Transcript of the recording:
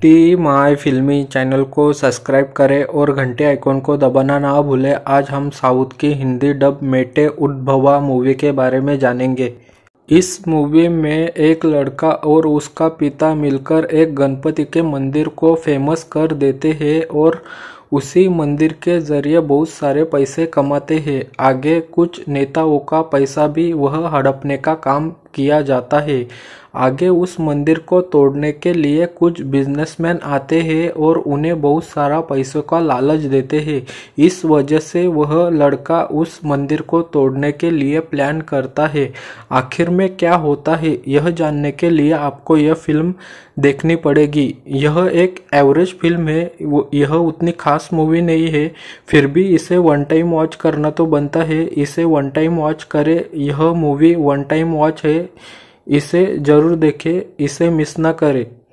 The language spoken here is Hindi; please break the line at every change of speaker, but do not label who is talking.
टी माय फिल्मी चैनल को सब्सक्राइब करें और घंटे आइकॉन को दबाना ना भूलें आज हम साउथ की हिंदी डब मेटे उद्भवा मूवी के बारे में जानेंगे इस मूवी में एक लड़का और उसका पिता मिलकर एक गणपति के मंदिर को फेमस कर देते हैं और उसी मंदिर के जरिए बहुत सारे पैसे कमाते हैं आगे कुछ नेताओं का पैसा भी वह हड़पने का काम किया जाता है आगे उस मंदिर को तोड़ने के लिए कुछ बिजनेसमैन आते हैं और उन्हें बहुत सारा पैसों का लालच देते हैं इस वजह से वह लड़का उस मंदिर को तोड़ने के लिए प्लान करता है आखिर में क्या होता है यह जानने के लिए आपको यह फिल्म देखनी पड़ेगी यह एक एवरेज फिल्म है यह उतनी खास खास मूवी नहीं है फिर भी इसे वन टाइम वॉच करना तो बनता है इसे वन टाइम वॉच करें यह मूवी वन टाइम वॉच है इसे ज़रूर देखें इसे मिस ना करें